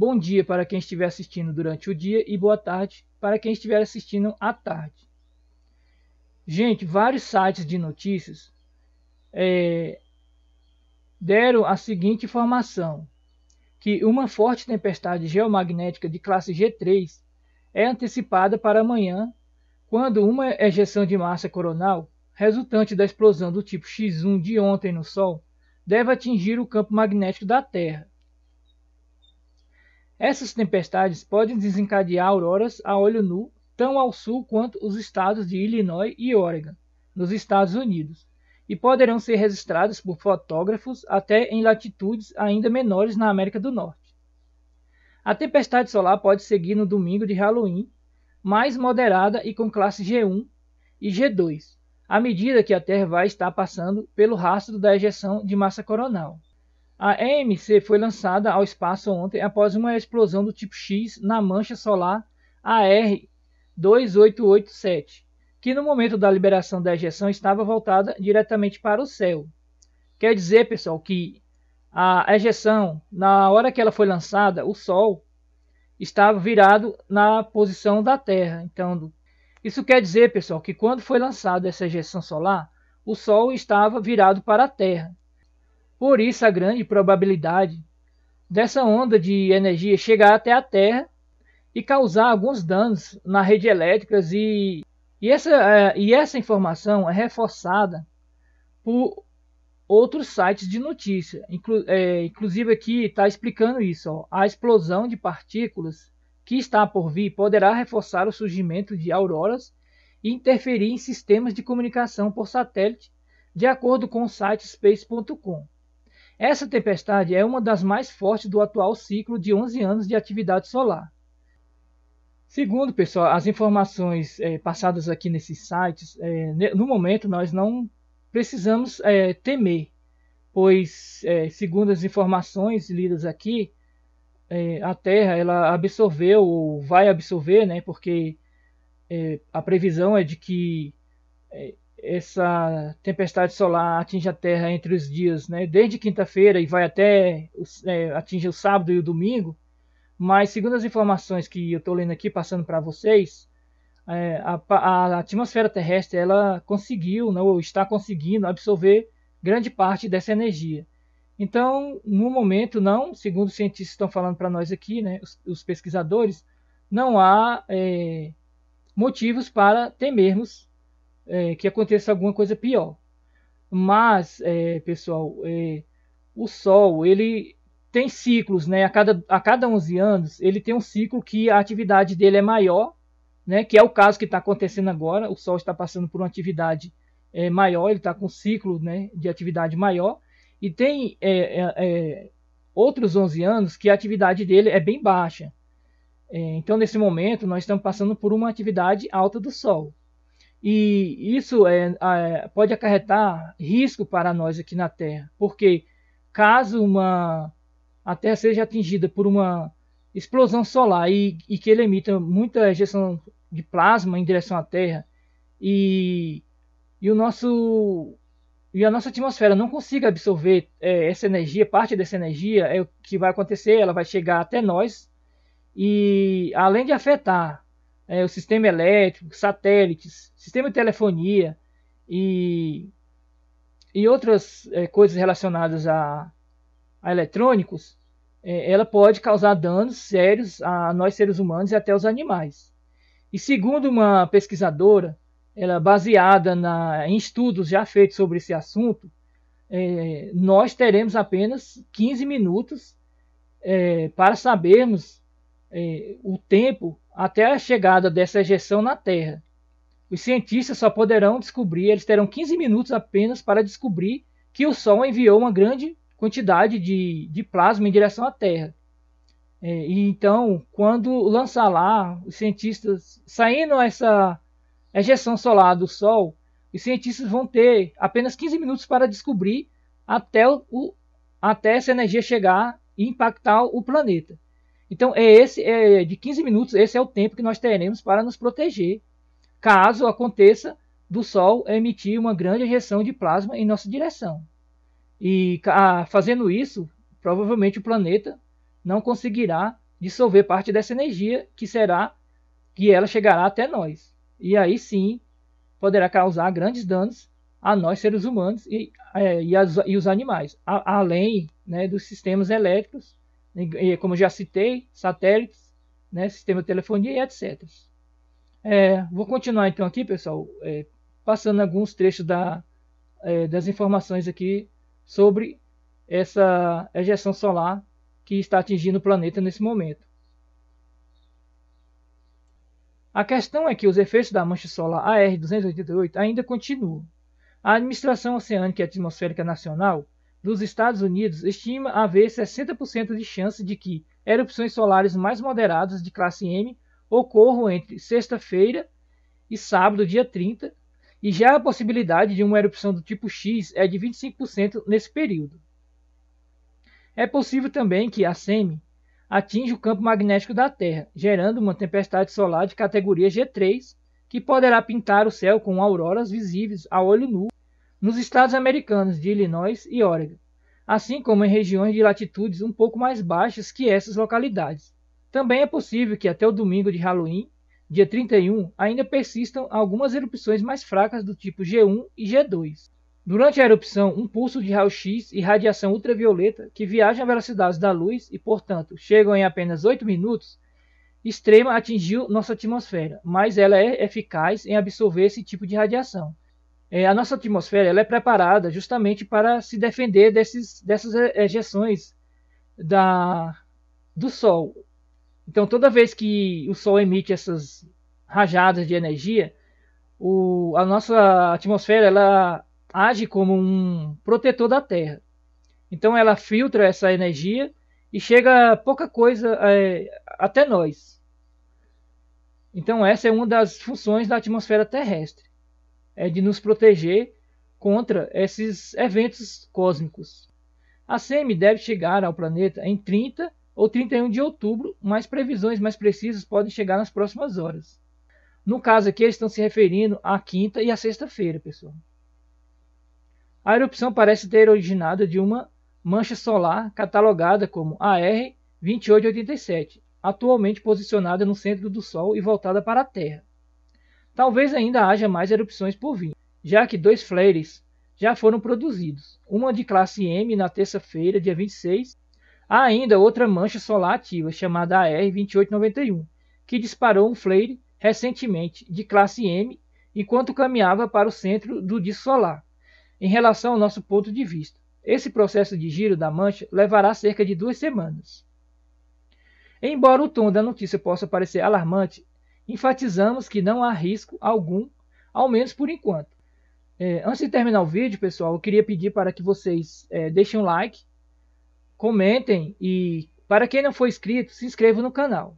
Bom dia para quem estiver assistindo durante o dia e boa tarde para quem estiver assistindo à tarde. Gente, vários sites de notícias é, deram a seguinte informação: que uma forte tempestade geomagnética de classe G3 é antecipada para amanhã, quando uma ejeção de massa coronal, resultante da explosão do tipo X1 de ontem no Sol, deve atingir o campo magnético da Terra essas tempestades podem desencadear auroras a olho nu tão ao sul quanto os estados de Illinois e Oregon, nos Estados Unidos, e poderão ser registradas por fotógrafos até em latitudes ainda menores na América do Norte. A tempestade solar pode seguir no domingo de Halloween, mais moderada e com classe G1 e G2, à medida que a Terra vai estar passando pelo rastro da ejeção de massa coronal. A EMC foi lançada ao espaço ontem após uma explosão do tipo X na mancha solar AR2887, que no momento da liberação da ejeção estava voltada diretamente para o céu. Quer dizer, pessoal, que a ejeção, na hora que ela foi lançada, o Sol estava virado na posição da Terra. Então, isso quer dizer, pessoal, que quando foi lançada essa ejeção solar, o Sol estava virado para a Terra. Por isso, a grande probabilidade dessa onda de energia chegar até a Terra e causar alguns danos na rede elétrica e, e, essa, é, e essa informação é reforçada por outros sites de notícia. Inclu, é, inclusive aqui está explicando isso. Ó, a explosão de partículas que está por vir poderá reforçar o surgimento de auroras e interferir em sistemas de comunicação por satélite, de acordo com o site space.com. Essa tempestade é uma das mais fortes do atual ciclo de 11 anos de atividade solar. Segundo, pessoal, as informações é, passadas aqui nesses sites, é, no momento nós não precisamos é, temer, pois, segundo as informações lidas aqui, a Terra ela absorveu ou vai absorver, né, porque a previsão é de que essa tempestade solar atinge a Terra entre os dias, né? desde quinta-feira e vai até é, atinge o sábado e o domingo. Mas segundo as informações que eu estou lendo aqui, passando para vocês, é, a, a, atmosfera terrestre ela conseguiu, não, né, ou está conseguindo absorver grande parte dessa energia. Então, no momento, não, segundo os cientistas estão falando para nós aqui, né, os, os pesquisadores, não há é, motivos para temermos é, que aconteça alguma coisa pior. Mas, é, pessoal, é, o Sol ele tem ciclos, né? A cada, a cada 11 anos ele tem um ciclo que a atividade dele é maior, né? Que é o caso que está acontecendo agora. O Sol está passando por uma atividade é, maior, ele está com um ciclo né, de atividade maior. E tem é, é, outros 11 anos que a atividade dele é bem baixa. Então, nesse momento, nós estamos passando por uma atividade alta do Sol. E isso é, é, pode acarretar risco para nós aqui na Terra, porque caso uma, a Terra seja atingida por uma explosão solar e, e que ele emita muita ejeção de plasma em direção à Terra e, e o nosso e a nossa atmosfera não consiga absorver é, essa energia, parte dessa energia é o que vai acontecer, ela vai chegar até nós e além de afetar é, o sistema elétrico, satélites, sistema de telefonia e, e outras é, coisas relacionadas a, a eletrônicos, é, ela pode causar danos sérios a nós seres humanos e até os animais. E segundo uma pesquisadora, ela baseada na, em estudos já feitos sobre esse assunto, é, nós teremos apenas 15 minutos é, para sabermos é, o tempo até a chegada dessa ejeção na Terra. Os cientistas só poderão descobrir, eles terão 15 minutos apenas para descobrir que o Sol enviou uma grande quantidade de, de plasma em direção à Terra. É, e então, quando lançar lá, os cientistas saindo essa ejeção solar do Sol, os cientistas vão ter apenas 15 minutos para descobrir até, o, até essa energia chegar e impactar o planeta. Então, é esse é, de 15 minutos, esse é o tempo que nós teremos para nos proteger, caso aconteça do Sol emitir uma grande ejeção de plasma em nossa direção. E a, ah, fazendo isso, provavelmente o planeta não conseguirá dissolver parte dessa energia que será que ela chegará até nós. E aí sim poderá causar grandes danos a nós seres humanos e, é, e, as, e os animais, a, além né, dos sistemas elétricos como já citei, satélites, né, sistema de telefonia e etc. É, vou continuar então aqui, pessoal, é, passando alguns trechos da, é, das informações aqui sobre essa ejeção solar que está atingindo o planeta nesse momento. A questão é que os efeitos da mancha solar AR-288 ainda continuam. A Administração Oceânica e Atmosférica Nacional dos Estados Unidos estima haver 60% de chance de que erupções solares mais moderadas de classe M ocorram entre sexta-feira e sábado, dia 30, e já a possibilidade de uma erupção do tipo X é de 25% nesse período. É possível também que a SEMI atinja o campo magnético da Terra, gerando uma tempestade solar de categoria G3, que poderá pintar o céu com auroras visíveis a olho nu nos estados americanos de Illinois e Oregon, assim como em regiões de latitudes um pouco mais baixas que essas localidades. Também é possível que até o domingo de Halloween, dia 31, ainda persistam algumas erupções mais fracas do tipo G1 e G2. Durante a erupção, um pulso de raio-x e radiação ultravioleta, que viajam a velocidades da luz e, portanto, chegam em apenas 8 minutos, extrema atingiu nossa atmosfera, mas ela é eficaz em absorver esse tipo de radiação é, a nossa atmosfera ela é preparada justamente para se defender desses, dessas ejeções eh, eh, da, do Sol. Então, toda vez que o Sol emite essas rajadas de energia, o, a nossa atmosfera ela age como um protetor da Terra. Então, ela filtra essa energia e chega pouca coisa é, até nós. Então, essa é uma das funções da atmosfera terrestre é, de nos proteger contra esses eventos cósmicos. A SEMI deve chegar ao planeta em 30 ou 31 de outubro, mas previsões mais precisas podem chegar nas próximas horas. No caso aqui, eles estão se referindo à quinta e à sexta-feira, pessoal. A erupção parece ter originado de uma mancha solar catalogada como AR 2887, atualmente posicionada no centro do Sol e voltada para a Terra. Talvez ainda haja mais erupções por vir, já que dois flares já foram produzidos, uma de classe M na terça-feira, dia 26. Há ainda outra mancha solar ativa, chamada AR-2891, que disparou um flare recentemente de classe M enquanto caminhava para o centro do disco solar. Em relação ao nosso ponto de vista, esse processo de giro da mancha levará cerca de duas semanas. Embora o tom da notícia possa parecer alarmante, enfatizamos que não há risco algum, ao menos por enquanto. É, antes de terminar o vídeo, pessoal, eu queria pedir para que vocês é, deixem um like, comentem e, para quem não for inscrito, se inscreva no canal.